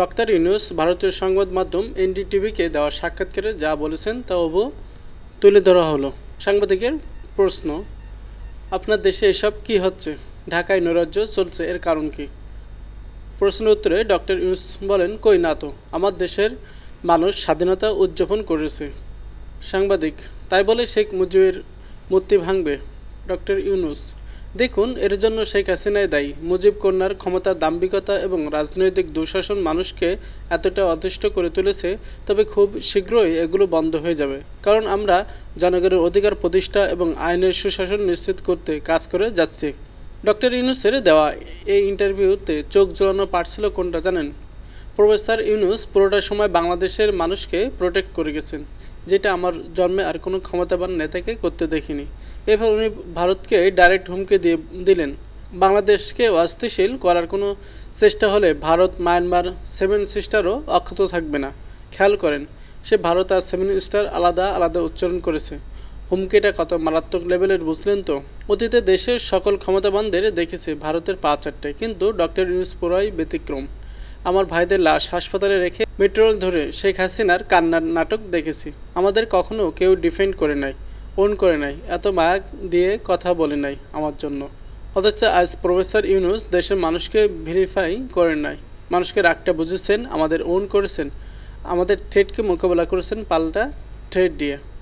doctor Yunus ভারতীয় সংবাদ মাধ্যম এনডিটিভিকে দেওয়া সাক্ষাৎকারে যা বলেছেন তা অবু তুলে ধরা হলো সাংবাদিকের প্রশ্ন আপনার দেশে এসব কি হচ্ছে ঢাকায় নৈরাজ্য চলছে এর কারণ কি প্রশ্নের উত্তরে ডক্টর ইউনুস বলেন কই না তো আমার দেশের মানুষ স্বাধীনতা উদযাপন করেছে সাংবাদিক তাই বলে শেখ মুজিবের মূর্তি ভাঙবে ডক্টর ইউনুস দেখুন এর জন্য শেখ হাসিনাই দায়ী মুজিব কন্যার ক্ষমতা দাম্ভিকতা এবং রাজনৈতিক দুঃশাসন মানুষকে এতটা অতিষ্ঠ করে তুলেছে তবে খুব শীঘ্রই এগুলো বন্ধ হয়ে যাবে কারণ আমরা জনগণের অধিকার প্রতিষ্ঠা এবং আইনের সুশাসন নিশ্চিত করতে কাজ করে যাচ্ছি ডক্টর ইউনুসের দেওয়া এই ইন্টারভিউতে চোখ জোলানো পারছিল ছিল কোনটা জানেন প্রফেসর ইউনুস পুরোটা সময় বাংলাদেশের মানুষকে প্রোটেক্ট করে গেছেন যেটা আমার জন্মে আর কোনো ক্ষমতাবান নেতাকে করতে দেখিনি এরপর উনি ভারতকে ডাইরেক্ট হুমকি দিয়ে দিলেন বাংলাদেশকে অস্থিশীল করার কোনো চেষ্টা হলে ভারত মায়ানমার সেভেন সিস্টারও অক্ষত থাকবে না খেয়াল করেন সে ভারত আর সেভেন স্টার আলাদা আলাদা উচ্চারণ করেছে হুমকিটা কত মারাত্মক লেভেলের বুঝলেন তো অতীতে দেশের সকল ক্ষমতাবানদের দেখেছে ভারতের পা চারটে কিন্তু ডক্টর ইউনুস পুরাই ব্যতিক্রম আমার ভাইদের লাশ হাসপাতালে রেখে মেট্রোল ধরে শেখ হাসিনার কান্নার নাটক দেখেছি আমাদের কখনো কেউ ডিফেন্ড করে নাই ওন করে নাই এত মায়া দিয়ে কথা বলে নাই আমার জন্য অথচ আজ প্রফেসর ইউনুস দেশের মানুষকে ভেরিফাই করেন নাই মানুষকে রাগটা বুঝেছেন আমাদের ওন করেছেন আমাদের থ্রেটকে মোকাবেলা করেছেন পাল্টা থ্রেট দিয়ে